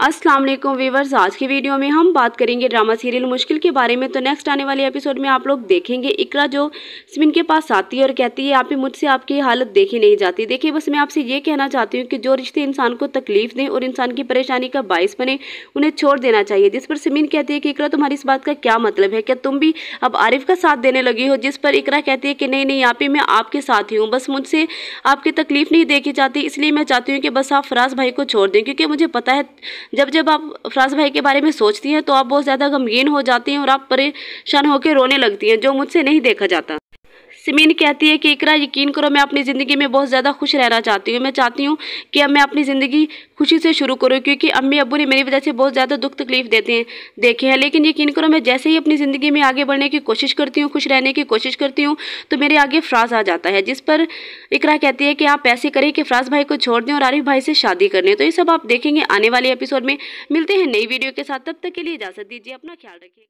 अस्सलाम वालेकुम वीवर्स आज की वीडियो में हम बात करेंगे ड्रामा सीरियल मुश्किल के बारे में तो नेक्स्ट आने वाले एपिसोड में आप लोग देखेंगे इकरा जो स्मिन के पास आती है और कहती है आप ही मुझसे आपकी हालत देखी नहीं जाती देखिए बस मैं आपसे ये कहना चाहती हूँ कि जो रिश्ते इंसान को तकलीफ दें और इंसान की परेशानी का बायस बने उन्हें छोड़ देना चाहिए जिस पर स्मिन कहती है कि इकरा तुम्हारी इस बात का क्या मतलब है क्या तुम भी अब आरिफ का साथ देने लगी हो जिस पर इकरा कहती है कि नहीं नहीं यहाँ पर मैं आपके साथ ही हूँ बस मुझसे आपकी तकलीफ नहीं देखी जाती इसलिए मैं चाहती हूँ कि बस आप फराज भाई को छोड़ दें क्योंकि मुझे पता है जब जब आप फ्राज भाई के बारे में सोचती हैं तो आप बहुत ज़्यादा गमगीन हो जाती हैं और आप परेशान होकर रोने लगती हैं जो मुझसे नहीं देखा जाता सिमिन कहती है कि इकरा यकीन करो मैं अपनी ज़िंदगी में बहुत ज़्यादा खुश रहना चाहती हूँ मैं चाहती हूँ कि अब मैं अपनी ज़िंदगी खुशी से शुरू करूँ क्योंकि अम्मी अबू ने मेरी वजह से बहुत ज़्यादा दुख तकलीफ देते हैं देखे हैं लेकिन यकीन करो मैं जैसे ही अपनी ज़िंदगी में आगे बढ़ने की कोशिश करती हूँ खुश रहने की कोशिश करती हूँ तो मेरे आगे फ़्रास आ जाता है जिस पर इकरा कहती है कि आप ऐसे करें कि फ्राज भाई को छोड़ दें और आरिफ भाई से शादी कर लें तो ये सब आप देखेंगे आने वाले एपिसोड में मिलते हैं नई वीडियो के साथ तब तक के लिए इजाज़त दीजिए अपना ख्याल रखिए